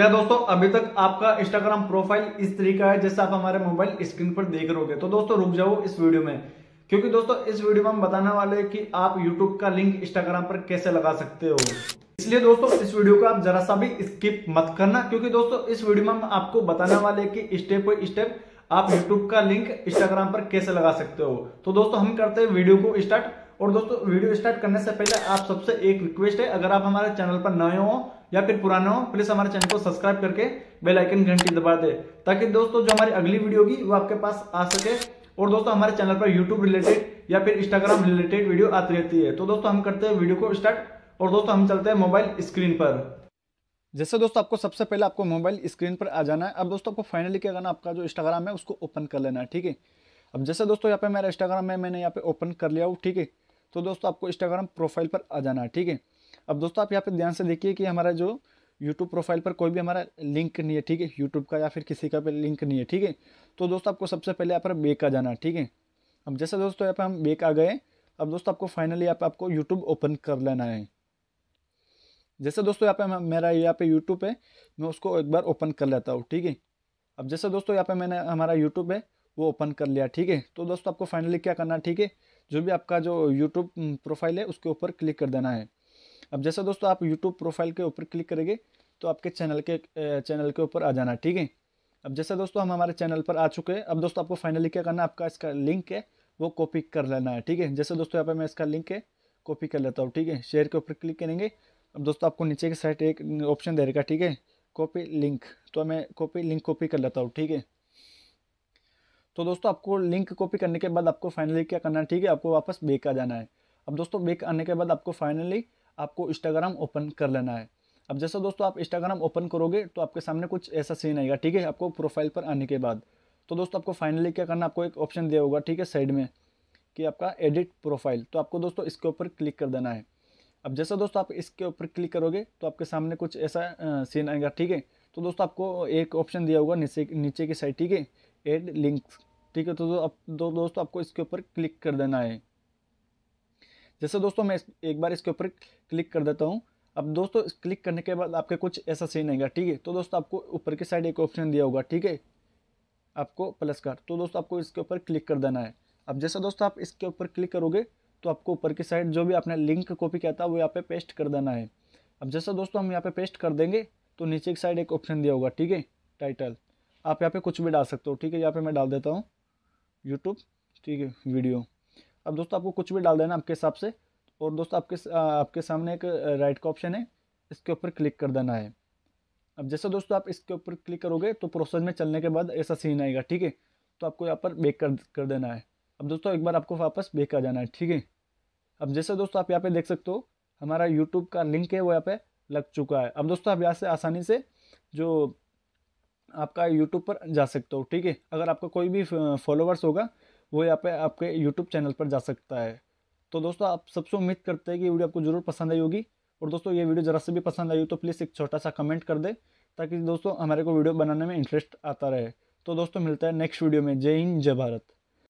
क्या दोस्तों अभी तक आपका इंस्टाग्राम प्रोफाइल इस तरीका है जैसे आप हमारे मोबाइल स्क्रीन पर देख रहोगे तो दोस्तों रुक जाओ इस वीडियो में क्योंकि दोस्तों इस वीडियो में हम बताने वाले हैं कि आप यूट्यूब का लिंक इंस्टाग्राम पर कैसे लगा सकते हो इसलिए दोस्तों इस वीडियो को आप जरा सा भी स्किप मत करना क्योंकि दोस्तों इस वीडियो में हम आपको बताने वाले की स्टेप बाई स्टेप आप यूट्यूब का लिंक इंस्टाग्राम पर कैसे लगा सकते हो तो दोस्तों हम करते हैं वीडियो को स्टार्ट और दोस्तों वीडियो स्टार्ट करने से पहले आप सबसे एक रिक्वेस्ट है अगर आप हमारे चैनल पर नए हो या फिर पुराने हो प्लीज हमारे चैनल को सब्सक्राइब करके बेल आइकन घंटी दबा दे ताकि दोस्तों जो हमारी अगली वीडियो होगी वो आपके पास आ सके और दोस्तों हमारे चैनल पर यूट्यूब रिलेटेड या फिर इंस्टाग्राम रिलेटेड वीडियो आती रहती है तो दोस्तों हम करते हैं वीडियो को स्टार्ट और दोस्तों हम चलते हैं मोबाइल स्क्रीन पर जैसे दोस्तों आपको सबसे पहले आपको मोबाइल स्क्रीन पर आ जाना है अब दोस्तों आपको फाइनली क्या करना आपका जो इंस्टाग्राम है उसको ओपन कर लेना है ठीक है अब जैसे दोस्तों यहाँ पे मेरा इंस्टाग्राम है मैंने यहाँ पे ओपन कर लिया हूँ ठीक है तो दोस्तों आपको इंस्टाग्राम प्रोफाइल पर आ जाना है ठीक है अब दोस्तों आप यहाँ पर ध्यान से देखिए कि हमारा जो यूट्यूब प्रोफाइल पर कोई भी हमारा लिंक नहीं है ठीक है यूट्यूब का या फिर किसी का भी लिंक नहीं है ठीक है तो दोस्तों आपको सबसे पहले यहाँ पर बेक आ जाना है ठीक है अब जैसे दोस्तों यहाँ पर हम बेक आ गए अब दोस्तों आपको फाइनली यहाँ पर आपको यूट्यूब ओपन कर लेना है जैसे दोस्तों यहाँ पे मेरा यहाँ पे यूट्यूब है मैं उसको एक बार ओपन कर लेता हूँ ठीक है अब जैसे दोस्तों यहाँ पे मैंने हमारा यूट्यूब है वो ओपन कर लिया ठीक है तो दोस्तों आपको फाइनली क्या करना है ठीक है जो भी आपका जो यूट्यूब प्रोफाइल है उसके ऊपर क्लिक कर देना है अब जैसा दोस्तों आप यूट्यूब प्रोफाइल के ऊपर क्लिक करेंगे तो आपके चैनल के चैनल के ऊपर आ जाना ठीक है अब जैसा दोस्तों हम हमारे चैनल पर आ चुके हैं अब दोस्तों आपको फाइनली क्या करना है आपका इसका लिंक है वो कॉपी कर लेना है ठीक है जैसे दोस्तों यहाँ पर मैं इसका लिंक है कॉपी कर लेता हूँ ठीक है शेयर के ऊपर क्लिक करेंगे अब दोस्तों आपको नीचे के साइड एक ऑप्शन दे रहेगा ठीक है कॉपी लिंक तो मैं कॉपी लिंक कॉपी कर लेता हूँ ठीक है तो दोस्तों आपको लिंक कॉपी करने के बाद आपको फाइनली क्या करना है ठीक है आपको वापस बेक आ जाना है अब दोस्तों बेक आने के बाद आपको फाइनली आपको इंस्टाग्राम ओपन कर लेना है अब जैसे दोस्तों आप इंस्टाग्राम ओपन करोगे तो आपके सामने कुछ ऐसा सीन आएगा ठीक है आपको प्रोफाइल पर आने के बाद तो दोस्तों आपको फाइनली क्या करना आपको एक ऑप्शन दिया होगा ठीक है साइड में कि आपका एडिट प्रोफाइल तो आपको दोस्तों इसके ऊपर क्लिक कर देना है अब जैसा दोस्तों आप इसके ऊपर क्लिक करोगे तो आपके सामने कुछ ऐसा सीन आएगा ठीक है तो दोस्तों आपको एक ऑप्शन दिया होगा नीचे नीचे की साइड ठीक है एड लिंक्स ठीक है तो दो, दो दोस्तों आपको इसके ऊपर क्लिक कर देना है जैसे दोस्तों मैं एक बार इसके ऊपर क्लिक कर देता हूँ अब दोस्तों क्लिक करने के बाद आपके कुछ ऐसा सीन आएगा ठीक है तो दोस्तों आपको ऊपर की साइड एक ऑप्शन दिया होगा ठीक है आपको प्लस का तो दोस्तों आपको इसके ऊपर क्लिक कर देना है अब जैसा दोस्तों आप इसके ऊपर क्लिक करोगे तो आपको ऊपर की साइड जो भी आपने लिंक कॉपी किया था वो यहाँ पे पेस्ट कर देना है अब जैसा दोस्तों हम यहाँ पे पेस्ट कर देंगे तो नीचे की साइड एक ऑप्शन दिया होगा ठीक है टाइटल आप यहाँ पे कुछ भी डाल सकते हो ठीक है यहाँ पे मैं डाल देता हूँ यूट्यूब ठीक है वीडियो अब दोस्तों आपको कुछ भी डाल देना आपके हिसाब से और दोस्तों आपके आपके सामने एक राइट का ऑप्शन है इसके ऊपर क्लिक कर देना है अब जैसे दोस्तों आप इसके ऊपर क्लिक करोगे तो प्रोसेस में चलने के बाद ऐसा सीन आएगा ठीक है तो आपको यहाँ पर बेक कर कर देना है अब दोस्तों एक बार आपको वापस बेक आ जाना है ठीक है अब जैसे दोस्तों आप यहाँ पे देख सकते हो हमारा यूट्यूब का लिंक है वो यहाँ पे लग चुका है अब दोस्तों आप यहाँ से आसानी से जो आपका यूट्यूब पर जा सकते हो ठीक है अगर आपका कोई भी फॉलोवर्स होगा वो यहाँ पे आपके यूट्यूब चैनल पर जा सकता है तो दोस्तों आप सबसे उम्मीद करते हैं कि वीडियो आपको ज़रूर पसंद आई होगी और दोस्तों ये वीडियो ज़रा से भी पसंद आई हो तो प्लीज़ एक छोटा सा कमेंट कर दे ताकि दोस्तों हमारे को वीडियो बनाने में इंटरेस्ट आता रहे तो दोस्तों मिलता है नेक्स्ट वीडियो में जय हिंद जय भारत